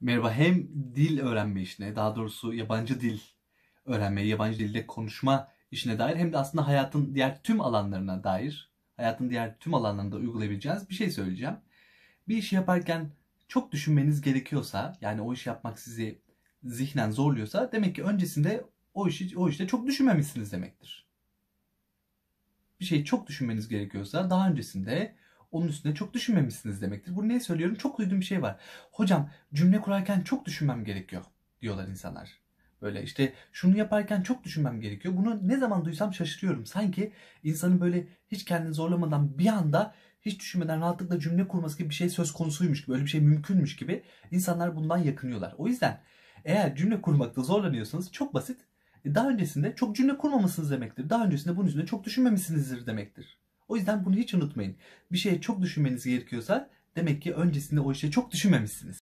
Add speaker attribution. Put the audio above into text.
Speaker 1: Merhaba hem dil öğrenme işine daha doğrusu yabancı dil öğrenme, yabancı dilde konuşma işine dair hem de aslında hayatın diğer tüm alanlarına dair hayatın diğer tüm alanlarında uygulayabileceğiniz bir şey söyleyeceğim. Bir işi yaparken çok düşünmeniz gerekiyorsa yani o iş yapmak sizi zihnen zorluyorsa demek ki öncesinde o işi o işte çok düşünmemişsiniz demektir. Bir şeyi çok düşünmeniz gerekiyorsa daha öncesinde onun üstüne çok düşünmemişsiniz demektir. Bunu niye söylüyorum? Çok duyduğum bir şey var. Hocam cümle kurarken çok düşünmem gerekiyor diyorlar insanlar. Böyle işte şunu yaparken çok düşünmem gerekiyor. Bunu ne zaman duysam şaşırıyorum. Sanki insanın böyle hiç kendini zorlamadan bir anda hiç düşünmeden rahatlıkla cümle kurması gibi bir şey söz konusuymuş gibi, öyle bir şey mümkünmüş gibi insanlar bundan yakınıyorlar. O yüzden eğer cümle kurmakta zorlanıyorsanız çok basit. E, daha öncesinde çok cümle kurmamışsınız demektir. Daha öncesinde bunun üzerine çok düşünmemişsinizdir demektir. O yüzden bunu hiç unutmayın. Bir şeye çok düşünmeniz gerekiyorsa demek ki öncesinde o işe çok düşünmemişsiniz.